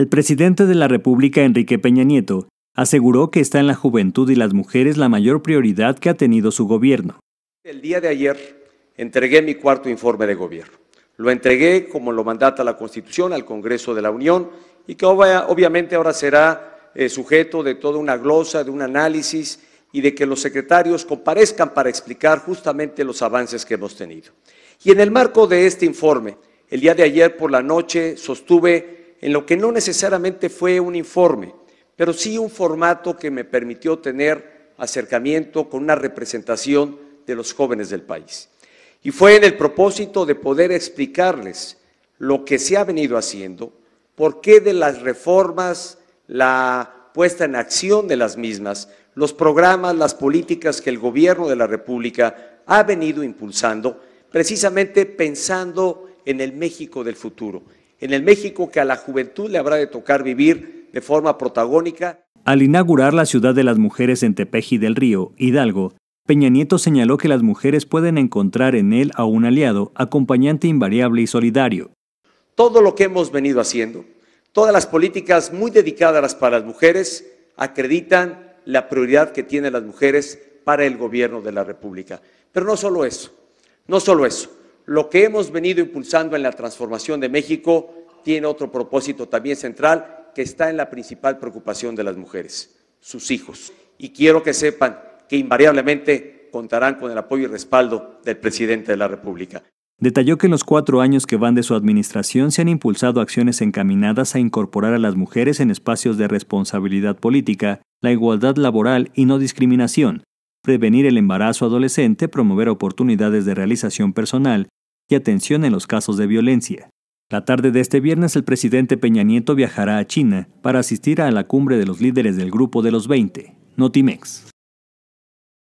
El presidente de la República, Enrique Peña Nieto, aseguró que está en la juventud y las mujeres la mayor prioridad que ha tenido su gobierno. El día de ayer entregué mi cuarto informe de gobierno. Lo entregué como lo mandata la Constitución al Congreso de la Unión y que obviamente ahora será eh, sujeto de toda una glosa, de un análisis y de que los secretarios comparezcan para explicar justamente los avances que hemos tenido. Y en el marco de este informe, el día de ayer por la noche sostuve en lo que no necesariamente fue un informe, pero sí un formato que me permitió tener acercamiento con una representación de los jóvenes del país. Y fue en el propósito de poder explicarles lo que se ha venido haciendo, por qué de las reformas, la puesta en acción de las mismas, los programas, las políticas que el gobierno de la República ha venido impulsando, precisamente pensando en el México del futuro, en el México que a la juventud le habrá de tocar vivir de forma protagónica. Al inaugurar la Ciudad de las Mujeres en Tepeji del Río, Hidalgo, Peña Nieto señaló que las mujeres pueden encontrar en él a un aliado, acompañante invariable y solidario. Todo lo que hemos venido haciendo, todas las políticas muy dedicadas para las mujeres, acreditan la prioridad que tienen las mujeres para el gobierno de la República. Pero no solo eso, no solo eso. Lo que hemos venido impulsando en la transformación de México tiene otro propósito también central que está en la principal preocupación de las mujeres, sus hijos. Y quiero que sepan que invariablemente contarán con el apoyo y respaldo del presidente de la República. Detalló que en los cuatro años que van de su administración se han impulsado acciones encaminadas a incorporar a las mujeres en espacios de responsabilidad política, la igualdad laboral y no discriminación, prevenir el embarazo adolescente, promover oportunidades de realización personal y atención en los casos de violencia. La tarde de este viernes el presidente Peña Nieto viajará a China para asistir a la cumbre de los líderes del Grupo de los 20, Notimex.